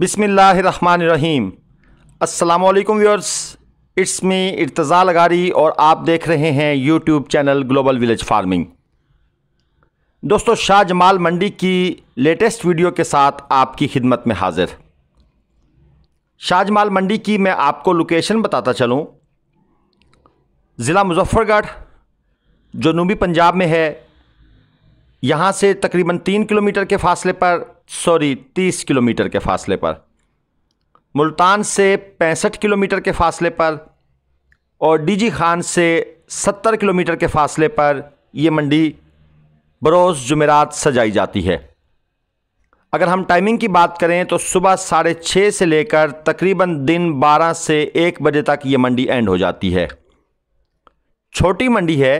बिसमीम् अल्लाम viewers it's me Irtaza Lagari और आप देख रहे हैं YouTube channel Global Village Farming दोस्तों शाह जमाल मंडी की लेटेस्ट वीडियो के साथ आपकी खिदमत में हाज़िर शाहजमाल मंडी की मैं आपको लोकेशन बताता चलूँ ज़िला मुजफ्फ़रगढ़ जो जनूबी पंजाब में है यहाँ से तकरीबन तीन किलोमीटर के फासले पर सॉरी तीस किलोमीटर के फासले पर मुल्तान से पैंसठ किलोमीटर के फासले पर और डीजी खान से सत्तर किलोमीटर के फासले पर यह मंडी बरोज़ जुमेरात सजाई जाती है अगर हम टाइमिंग की बात करें तो सुबह साढ़े छः से लेकर तकरीबन दिन बारह से एक बजे तक ये मंडी एंड हो जाती है छोटी मंडी है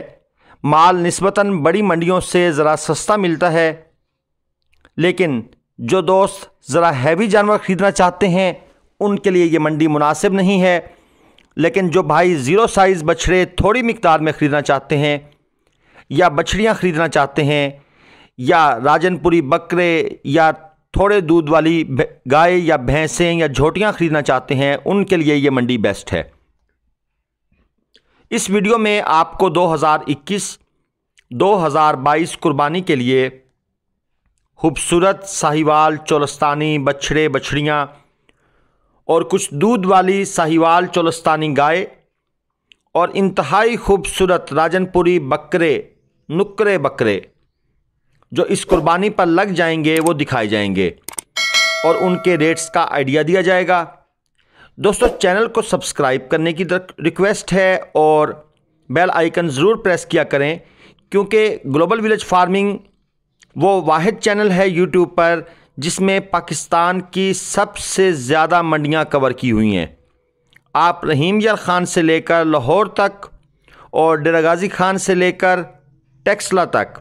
माल नस्बता बड़ी मंडियों से ज़रा सस्ता मिलता है लेकिन जो दोस्त ज़रा हैवी जानवर ख़रीदना चाहते हैं उनके लिए ये मंडी मुनासिब नहीं है लेकिन जो भाई ज़ीरो साइज़ बछड़े थोड़ी मकदार में ख़रीदना चाहते हैं या बछड़ियाँ ख़रीदना चाहते हैं या राजनपुरी बकरे या थोड़े दूध वाली गाय या भैंसें या झोटियाँ ख़रीदना चाहते हैं उनके लिए ये मंडी बेस्ट है इस वीडियो में आपको 2021 2022 कुर्बानी के लिए खूबसूरत साहिवाल चौलस्तानी बछड़े बछड़ियाँ और कुछ दूध वाली साहिवाल चौलस्तानी गाय और इंतहाई खूबसूरत राजनपुरी बकरे नुकरे बकरे जो इस कुर्बानी पर लग जाएंगे वो दिखाए जाएंगे और उनके रेट्स का आइडिया दिया जाएगा दोस्तों चैनल को सब्सक्राइब करने की रिक्वेस्ट है और बेल आइकन ज़रूर प्रेस किया करें क्योंकि ग्लोबल विलेज फार्मिंग वो वाद चैनल है यूट्यूब पर जिसमें पाकिस्तान की सबसे ज़्यादा मंडियां कवर की हुई हैं आप रहीम यार ख़ान से लेकर लाहौर तक और डेरा गाजी खान से लेकर टेक्सला तक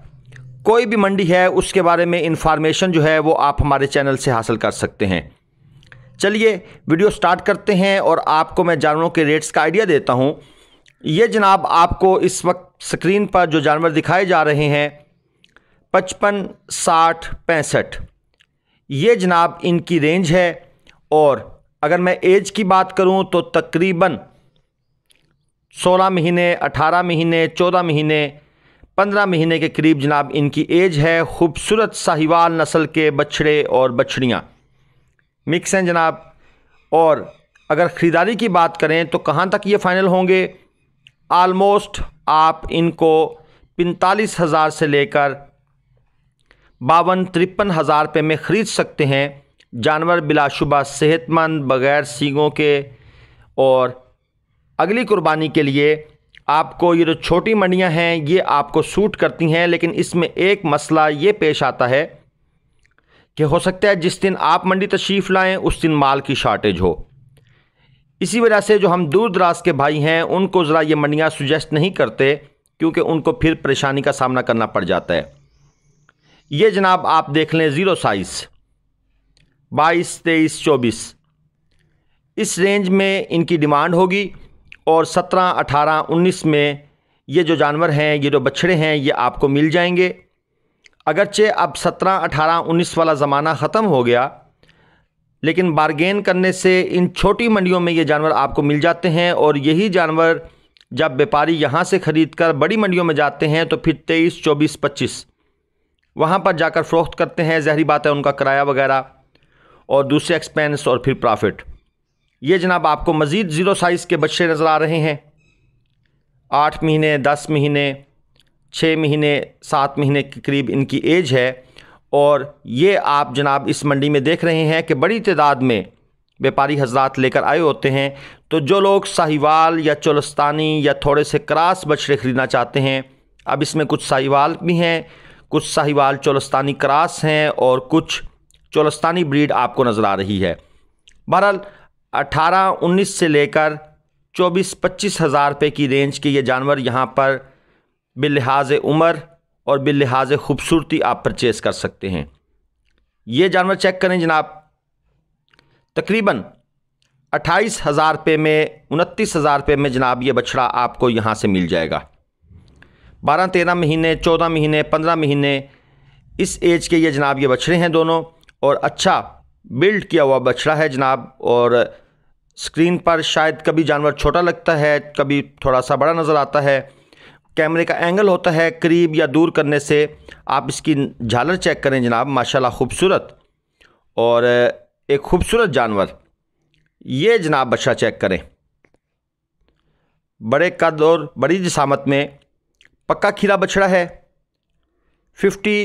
कोई भी मंडी है उसके बारे में इंफॉर्मेशन जो है वो आप हमारे चैनल से हासिल कर सकते हैं चलिए वीडियो स्टार्ट करते हैं और आपको मैं जानवरों के रेट्स का आइडिया देता हूँ ये जनाब आपको इस वक्त स्क्रीन पर जो जानवर दिखाए जा रहे हैं पचपन साठ पैंसठ ये जनाब इनकी रेंज है और अगर मैं एज की बात करूं तो तकरीबन 16 महीने 18 महीने 14 महीने 15 महीने के करीब जनाब इनकी एज है खूबसूरत साहिवाल नस्ल के बछड़े और बछड़ियाँ मिक्स हैं जनाब और अगर ख़रीदारी की बात करें तो कहाँ तक ये फ़ाइनल होंगे आलमोस्ट आप इनको पैंतालीस हज़ार से लेकर बावन तिरपन हज़ार रुपये में ख़रीद सकते हैं जानवर बिलाशुबा सेहतमंद बग़ैर सींगों के और अगली कुर्बानी के लिए आपको ये जो छोटी मंडियां हैं ये आपको सूट करती हैं लेकिन इसमें एक मसला ये पेश आता है कि हो सकता है जिस दिन आप मंडी तशरीफ़ लाएं उस दिन माल की शॉर्टेज हो इसी वजह से जो हम दूर दराज के भाई हैं उनको ज़रा ये मंडियाँ सुजेस्ट नहीं करते क्योंकि उनको फिर परेशानी का सामना करना पड़ जाता है ये जनाब आप देख लें ज़ीरो साइज़ बाईस तेईस चौबीस इस रेंज में इनकी डिमांड होगी और सत्रह अठारह उन्नीस में ये जो जानवर हैं ये जो बछड़े हैं ये आपको मिल जाएंगे अगरचे अब सत्रह अठारह उन्नीस वाला ज़माना ख़त्म हो गया लेकिन बारगेन करने से इन छोटी मंडियों में ये जानवर आपको मिल जाते हैं और यही जानवर जब व्यापारी यहाँ से ख़रीद कर बड़ी मंडियों में जाते हैं तो फिर तेईस चौबीस पच्चीस वहाँ पर जाकर फ़रोख्त करते हैं जहरी बात है उनका किराया वगैरह और दूसरे एक्सपेंस और फिर प्रॉफिट ये जनाब आपको मज़ीद ज़ीरो साइज़ के बच्चे नज़र आ रहे हैं आठ महीने दस महीने छः महीने सात महीने के करीब इनकी एज है और ये आप जनाब इस मंडी में देख रहे हैं कि बड़ी तादाद में व्यापारी हजरात लेकर आए होते हैं तो जो लोग साहिवाल या चोलस्तानी या थोड़े से क्रास बछड़े ख़रीदना चाहते हैं अब इसमें कुछ साहिवाल भी हैं कुछ साहिवाल चोलस्तानी क्रास हैं और कुछ चोलस्तानी ब्रीड आपको नज़र आ रही है बहरहाल अठारह उन्नीस से लेकर चौबीस पच्चीस हज़ार रुपये की रेंज के ये जानवर यहाँ पर बिलहाज उम्र और बिलहाज खूबसूरती आप परचेस कर सकते हैं ये जानवर चेक करें जनाब तकरीबन अट्ठाईस हज़ार रुपये में उनतीस हज़ार रुपये में जनाब ये बछड़ा आपको यहाँ से मिल जाएगा बारह तेरह महीने चौदह महीने पंद्रह महीने इस एज के ये जनाब ये बछड़े हैं दोनों और अच्छा बिल्ड किया हुआ बछड़ा है जनाब और स्क्रीन पर शायद कभी जानवर छोटा लगता है कभी थोड़ा सा बड़ा नज़र आता है कैमरे का एंगल होता है करीब या दूर करने से आप इसकी झालर चेक करें जनाब माशाल्लाह खूबसूरत और एक खूबसूरत जानवर ये जनाब बच्चा चेक करें बड़े कद और बड़ी जसामत में पक्का खीरा बछड़ा है फिफ्टी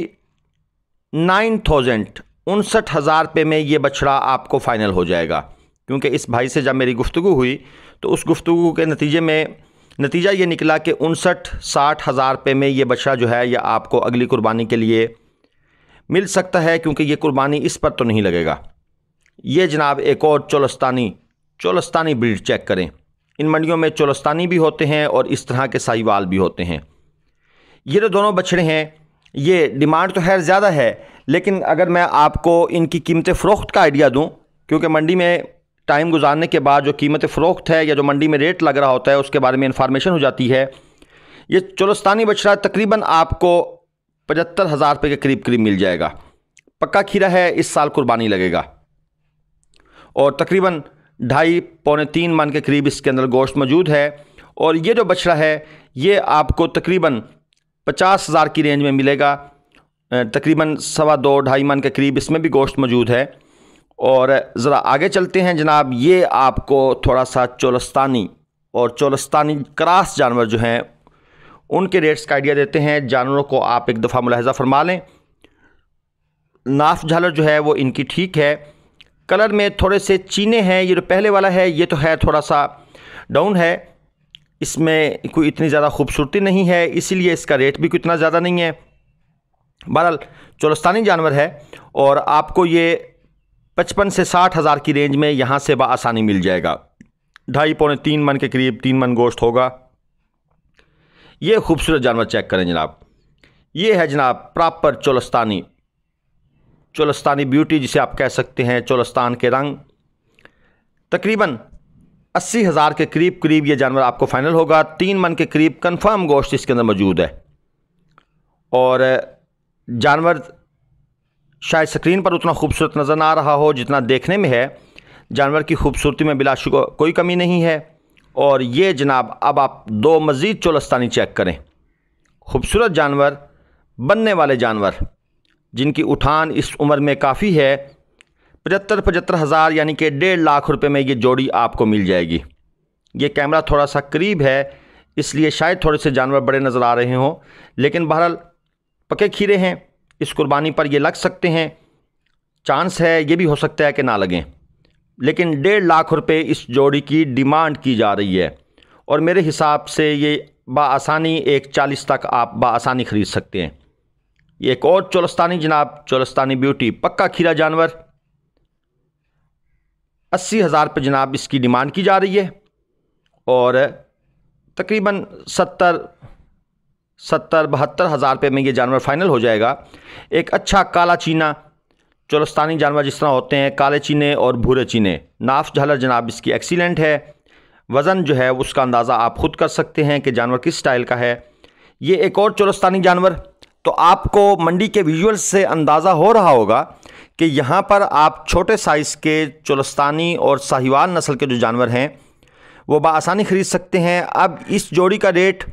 नाइन थाउजेंड उनसठ हज़ार रुपये में ये बछड़ा आपको फ़ाइनल हो जाएगा क्योंकि इस भाई से जब मेरी गुफ्तु हुई तो उस गुफ्तु के नतीजे में नतीजा ये निकला कि उनसठ साठ हज़ार रुपये में ये बछड़ा जो है यह आपको अगली कुर्बानी के लिए मिल सकता है क्योंकि ये कुर्बानी इस पर तो नहीं लगेगा ये जनाब एक और चोलस्तानी चोलस्तानी ब्रीड चेक करें इन मंडियों में चोलस्तानी भी होते हैं और इस तरह के साहिवाल भी होते हैं ये जो तो दोनों बछड़े हैं ये डिमांड तो खैर ज़्यादा है लेकिन अगर मैं आपको इनकी कीमतें फ़रोख्त का आइडिया दूँ क्योंकि मंडी में टाइम गुजारने के बाद जो कीमत फ़रोख्त है या जो मंडी में रेट लग रहा होता है उसके बारे में इंफॉर्मेशन हो जाती है ये चोलस्तानी बछड़ा तकरीबन आपको पचहत्तर हज़ार रुपये के करीब करीब मिल जाएगा पक्का खीरा है इस साल कुर्बानी लगेगा और तकरीबन ढाई पौने तीन मन के करीब इसके अंदर गोश्त मौजूद है और ये जो बछड़ा है ये आपको तकरीबन पचास हज़ार की रेंज में मिलेगा तकरीबन सवा दो ढाई मन के करीब इसमें भी गोश्त मौजूद है और ज़रा आगे चलते हैं जनाब ये आपको थोड़ा सा चोलस्तानी और चोलस्तानी क्रास जानवर जो हैं उनके रेट्स का आइडिया देते हैं जानवरों को आप एक दफ़ा मुलाहजा फरमा लें नाफ झालर जो है वो इनकी ठीक है कलर में थोड़े से चीने हैं ये जो पहले वाला है ये तो है थोड़ा सा डाउन है इसमें कोई इतनी ज़्यादा खूबसूरती नहीं है इसीलिए इसका रेट भी कितना ज़्यादा नहीं है बहरहाल चोलस्तानी जानवर है और आपको ये पचपन से साठ हज़ार की रेंज में यहाँ से बसानी मिल जाएगा ढाई पौने तीन मन के करीब तीन मन गोश्त होगा ये खूबसूरत जानवर चेक करें जनाब ये है जनाब प्रॉपर चोलस्तानी चोलस्तानी ब्यूटी जिसे आप कह सकते हैं चोलस्तान के रंग तकरीबन अस्सी हज़ार के करीब करीब ये जानवर आपको फ़ाइनल होगा तीन मन के करीब कन्फर्म गोश्त इसके अंदर मौजूद है और जानवर शायद स्क्रीन पर उतना खूबसूरत नज़र ना आ रहा हो जितना देखने में है जानवर की खूबसूरती में को कोई कमी नहीं है और ये जनाब अब आप दो मज़ीद चोलस्तानी चेक करें खूबसूरत जानवर बनने वाले जानवर जिनकी उठान इस उम्र में काफ़ी है पचहत्तर पचहत्तर हज़ार यानी कि डेढ़ लाख रुपए में ये जोड़ी आपको मिल जाएगी ये कैमरा थोड़ा सा करीब है इसलिए शायद थोड़े से जानवर बड़े नज़र आ रहे हों लेकिन बहरहाल पके खीरे हैं इस कुर्बानी पर ये लग सकते हैं चांस है ये भी हो सकता है कि ना लगें लेकिन डेढ़ लाख रुपए इस जोड़ी की डिमांड की जा रही है और मेरे हिसाब से ये बासानी एक चालीस तक आप बासानी ख़रीद सकते हैं ये एक और चोलस्तानी जनाब चोलस्तानी ब्यूटी पक्का खीरा जानवर अस्सी हज़ार पर जनाब इसकी डिमांड की जा रही है और तकरीबन सत्तर सत्तर बहत्तर हज़ार रुपये में ये जानवर फाइनल हो जाएगा एक अच्छा काला चीना चौलस्तानी जानवर जिस तरह होते हैं काले चीने और भूरे चीने नाफ झालर जनाब इसकी एक्सीलेंट है वज़न जो है उसका अंदाज़ा आप ख़ुद कर सकते हैं कि जानवर किस स्टाइल का है ये एक और चौलस्तानी जानवर तो आपको मंडी के विजुअल से अंदाज़ा हो रहा होगा कि यहाँ पर आप छोटे साइज़ के चौलस्तानी और साहिवान नस्ल के जो जानवर हैं वो बसानी ख़रीद सकते हैं अब इस जोड़ी का रेट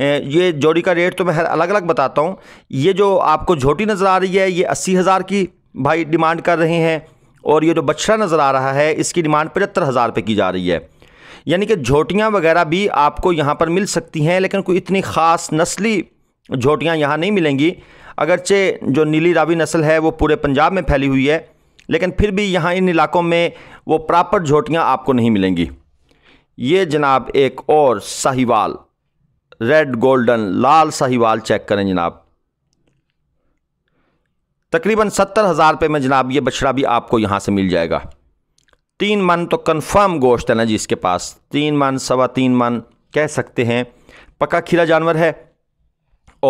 ये जोड़ी का रेट तो मैं अलग अलग बताता हूँ ये जो आपको झोटी नज़र आ रही है ये अस्सी हज़ार की भाई डिमांड कर रहे हैं और ये जो बछड़ा नज़र आ रहा है इसकी डिमांड पचहत्तर हज़ार रुपये की जा रही है यानी कि झोटियाँ वगैरह भी आपको यहाँ पर मिल सकती हैं लेकिन कोई इतनी ख़ास नस्ली झोटियाँ यहाँ नहीं मिलेंगी अगरचे जो नीली रावी नस्ल है वो पूरे पंजाब में फैली हुई है लेकिन फिर भी यहाँ इन इलाकों में वो प्रॉपर झोटियाँ आपको नहीं मिलेंगी ये जनाब एक और साहिवाल रेड गोल्डन लाल साहिवाल चेक करें जनाब तकरीबन सत्तर हज़ार रुपये में जनाब ये बछड़ा भी आपको यहाँ से मिल जाएगा तीन मन तो कन्फर्म गोश्त है ना जी इसके पास तीन मन सवा तीन मन कह सकते हैं पक्का खीरा जानवर है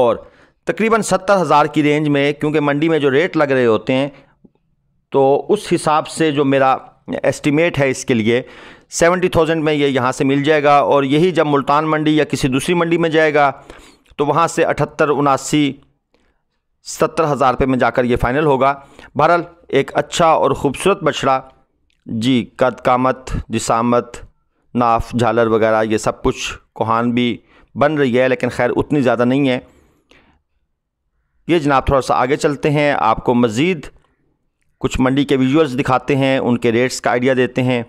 और तकरीबन सत्तर हज़ार की रेंज में क्योंकि मंडी में जो रेट लग रहे होते हैं तो उस हिसाब से जो मेरा एस्टिमेट है इसके लिए सेवेंटी थाउजेंड में ये यहाँ से मिल जाएगा और यही जब मुल्तान मंडी या किसी दूसरी मंडी में जाएगा तो वहाँ से अठहत्तर उनासी सत्तर हज़ार रुपये में जाकर ये फ़ाइनल होगा बहरहाल एक अच्छा और ख़ूबसूरत बछड़ा जी कद कामत जिसामत नाफ झालर वगैरह ये सब कुछ कोहान भी बन रही है लेकिन खैर उतनी ज़्यादा नहीं है ये जनाब थोड़ा सा आगे चलते हैं आपको मज़ीद कुछ मंडी के विजुअल्स दिखाते हैं उनके रेट्स का आइडिया देते हैं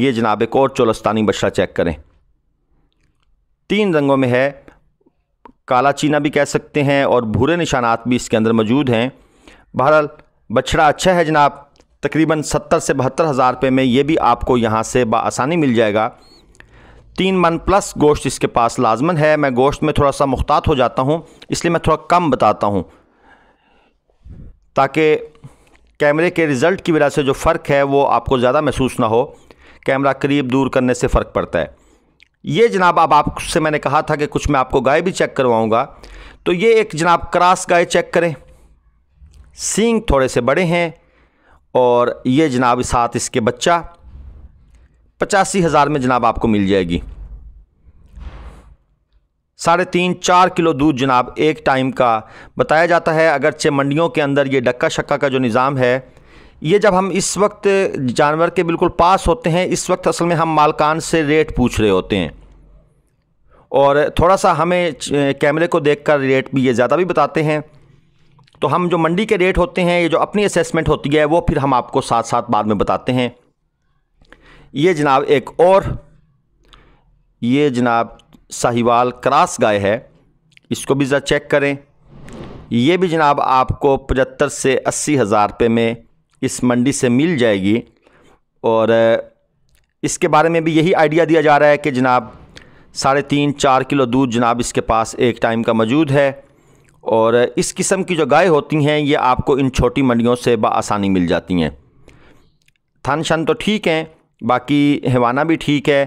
ये जनाब एक और चोलस्तानी बछड़ा चेक करें तीन रंगों में है काला चीना भी कह सकते हैं और भूरे निशानात भी इसके अंदर मौजूद हैं बहरहाल बछड़ा अच्छा है जनाब तकरीबन सत्तर से बहत्तर हज़ार रुपये में ये भी आपको यहाँ से बसानी मिल जाएगा तीन मन प्लस गोश्त इसके पास लाजमन है मैं गोश्त में थोड़ा सा मुख्तात हो जाता हूँ इसलिए मैं थोड़ा कम बताता हूँ ताकि कैमरे के रिज़ल्ट की वजह से जो फ़र्क है वो आपको ज़्यादा महसूस ना हो कैमरा करीब दूर करने से फ़र्क पड़ता है ये जनाब अब आप आपसे मैंने कहा था कि कुछ मैं आपको गाय भी चेक करवाऊँगा तो ये एक जनाब क्रास गाय चेक करें सींग थोड़े से बड़े हैं और ये जनाब साथ इसके बच्चा पचासी हज़ार में जनाब आपको मिल जाएगी साढ़े तीन चार किलो दूध जनाब एक टाइम का बताया जाता है अगरचे मंडियों के अंदर ये डक्का शक्का का जो निज़ाम है ये जब हम इस वक्त जानवर के बिल्कुल पास होते हैं इस वक्त असल में हम मालकान से रेट पूछ रहे होते हैं और थोड़ा सा हमें कैमरे को देखकर रेट भी ये ज़्यादा भी बताते हैं तो हम जो मंडी के रेट होते हैं ये जो अपनी असेसमेंट होती है वो फिर हम आपको साथ साथ बाद में बताते हैं ये जनाब एक और ये जनाब साहिवाल क्रास गाय है इसको भी ज़रा चेक करें ये भी जनाब आपको पचहत्तर से अस्सी हज़ार रुपये में इस मंडी से मिल जाएगी और इसके बारे में भी यही आइडिया दिया जा रहा है कि जनाब साढ़े तीन चार किलो दूध जनाब इसके पास एक टाइम का मौजूद है और इस किस्म की जो गाय होती हैं ये आपको इन छोटी मंडियों से बसानी मिल जाती हैं थन शन तो ठीक हैं बाकी हवाना भी ठीक है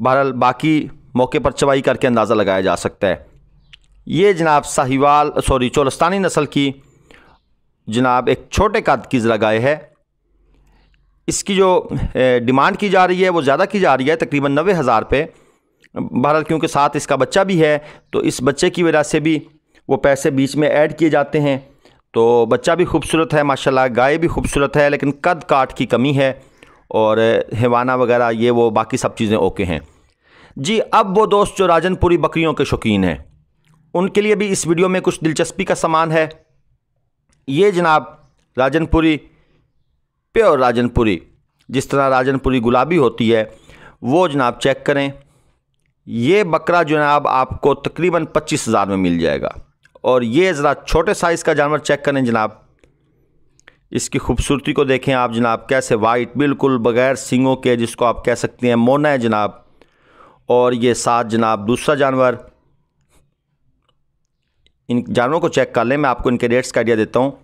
बहरहाल बाकी मौके पर चवाई करके अंदाज़ा लगाया जा सकता है ये जनाब साहिवाल सॉरी चोलस्तानी नस्ल की जनाब एक छोटे कद की ज़रा गाय है इसकी जो डिमांड की जा रही है वो ज़्यादा की जा रही है तकरीबन नबे हज़ार पे बहरहाल क्योंकि साथ इसका बच्चा भी है तो इस बच्चे की वजह से भी वो पैसे बीच में ऐड किए जाते हैं तो बच्चा भी खूबसूरत है माशाल्लाह गाय भी खूबसूरत है लेकिन कद काट की कमी है और हिवाना वगैरह ये वो बाकी सब चीज़ें ओके हैं जी अब वो दोस्त जो राजनपुरी बकरियों के शौकीन हैं उनके लिए भी इस वीडियो में कुछ दिलचस्पी का सामान है ये जनाब राजनपुरी प्योर राजनपुरी जिस तरह राजनपुरी गुलाबी होती है वो जनाब चेक करें ये बकरा जनाब आपको तकरीबन पच्चीस हज़ार में मिल जाएगा और ये ज़रा छोटे साइज़ का जानवर चेक करें जनाब इसकी खूबसूरती को देखें आप जनाब कैसे वाइट बिल्कुल बग़ैर सिंगों के जिसको आप कह सकते हैं मोना है जनाब और ये सात जनाब दूसरा जानवर इन जानवरों को चेक कर लें मैं आपको इनके रेट्स का आइडिया देता हूँ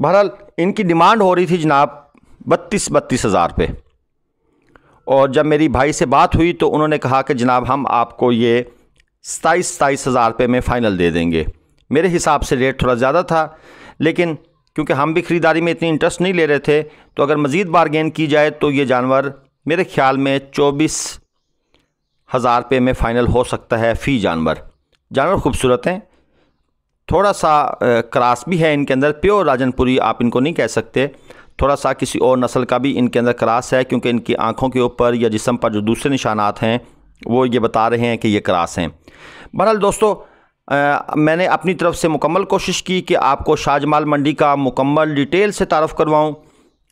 बहरहाल इनकी डिमांड हो रही थी जनाब बत्तीस बत्तीस हज़ार पे और जब मेरी भाई से बात हुई तो उन्होंने कहा कि जनाब हम आपको ये सताईस सताईस हज़ार रुपये में फ़ाइनल दे देंगे मेरे हिसाब से रेट थोड़ा ज़्यादा था लेकिन क्योंकि हम भी ख़रीदारी में इतनी इंटरेस्ट नहीं ले रहे थे तो अगर मज़ीद बारगेन की जाए तो ये जानवर मेरे ख्याल में चौबीस हज़ार रुपये में फ़ाइनल हो सकता है फ़ी जानवर जानवर खूबसूरत हैं थोड़ा सा क्रास भी है इनके अंदर प्योर राजनपुरी आप इनको नहीं कह सकते थोड़ा सा किसी और नस्ल का भी इनके अंदर क्रास है क्योंकि इनकी आँखों के ऊपर या जिसम पर जो दूसरे निशानात हैं वो ये बता रहे हैं कि ये क्रास हैं बहरहाल दोस्तों आ, मैंने अपनी तरफ से मुकम्मल कोशिश की कि आपको शाजमाल मंडी का मुकम्मल डिटेल से तारफ़ करवाऊँ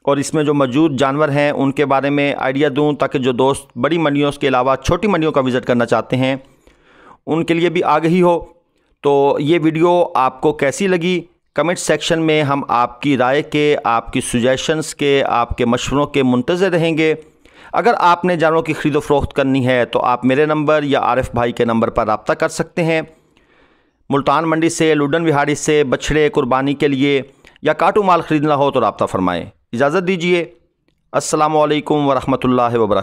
और इसमें जो मौजूद जानवर हैं उनके बारे में आइडिया दूं ताकि जो दोस्त बड़ी मंडियों के अलावा छोटी मंडियों का विज़िट करना चाहते हैं उनके लिए भी आगही हो तो ये वीडियो आपको कैसी लगी कमेंट सेक्शन में हम आपकी राय के आपकी सुजेशंस के आपके मशवरों के मुंतज़र रहेंगे अगर आपने जानवरों की ख़रीद फरोख्त करनी है तो आप मेरे नंबर या आरिफ भाई के नंबर पर रबता कर सकते हैं मुल्तान मंडी से लुडन विहारी से बछड़े कुर्बानी के लिए या काटू माल ख़रीदना हो तो रबता फ़रमाएँ इजाज़त दीजिए असलकम वरहमल वर्क